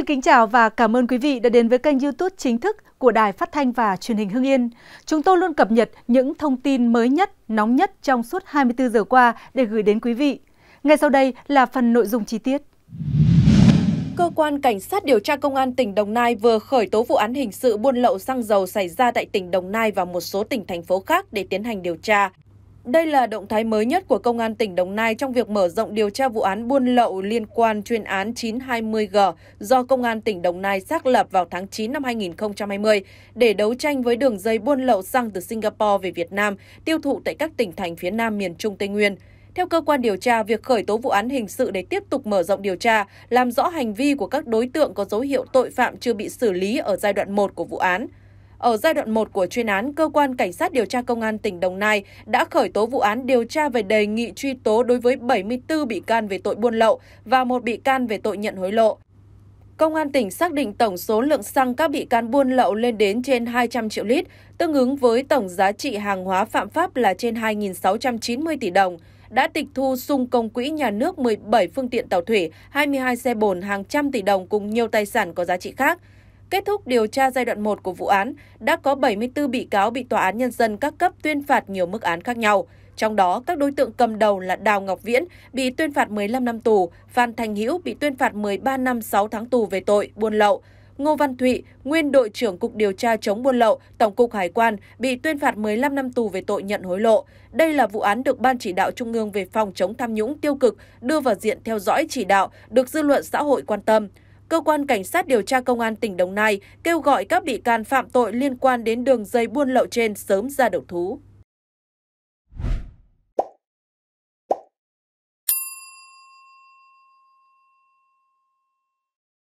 Xin kính chào và cảm ơn quý vị đã đến với kênh YouTube chính thức của Đài Phát thanh và Truyền hình Hưng Yên. Chúng tôi luôn cập nhật những thông tin mới nhất, nóng nhất trong suốt 24 giờ qua để gửi đến quý vị. Ngay sau đây là phần nội dung chi tiết. Cơ quan Cảnh sát điều tra Công an tỉnh Đồng Nai vừa khởi tố vụ án hình sự buôn lậu xăng dầu xảy ra tại tỉnh Đồng Nai và một số tỉnh thành phố khác để tiến hành điều tra. Đây là động thái mới nhất của Công an tỉnh Đồng Nai trong việc mở rộng điều tra vụ án buôn lậu liên quan chuyên án 920G do Công an tỉnh Đồng Nai xác lập vào tháng 9 năm 2020 để đấu tranh với đường dây buôn lậu xăng từ Singapore về Việt Nam tiêu thụ tại các tỉnh thành phía Nam miền Trung Tây Nguyên. Theo cơ quan điều tra, việc khởi tố vụ án hình sự để tiếp tục mở rộng điều tra, làm rõ hành vi của các đối tượng có dấu hiệu tội phạm chưa bị xử lý ở giai đoạn 1 của vụ án – ở giai đoạn 1 của chuyên án, cơ quan cảnh sát điều tra công an tỉnh Đồng Nai đã khởi tố vụ án điều tra về đề nghị truy tố đối với 74 bị can về tội buôn lậu và một bị can về tội nhận hối lộ. Công an tỉnh xác định tổng số lượng xăng các bị can buôn lậu lên đến trên 200 triệu lít, tương ứng với tổng giá trị hàng hóa phạm pháp là trên 2.690 tỷ đồng đã tịch thu xung công quỹ nhà nước 17 phương tiện tàu thủy, 22 xe bồn hàng trăm tỷ đồng cùng nhiều tài sản có giá trị khác. Kết thúc điều tra giai đoạn 1 của vụ án, đã có 74 bị cáo bị tòa án nhân dân các cấp tuyên phạt nhiều mức án khác nhau. Trong đó, các đối tượng cầm đầu là Đào Ngọc Viễn bị tuyên phạt 15 năm tù, Phan Thành Hữu bị tuyên phạt 13 năm 6 tháng tù về tội buôn lậu. Ngô Văn Thụy, nguyên đội trưởng Cục Điều tra chống buôn lậu, Tổng cục Hải quan, bị tuyên phạt 15 năm tù về tội nhận hối lộ. Đây là vụ án được Ban chỉ đạo Trung ương về phòng chống tham nhũng tiêu cực đưa vào diện theo dõi chỉ đạo, được dư luận xã hội quan tâm cơ quan cảnh sát điều tra công an tỉnh Đồng Nai kêu gọi các bị can phạm tội liên quan đến đường dây buôn lậu trên sớm ra đầu thú.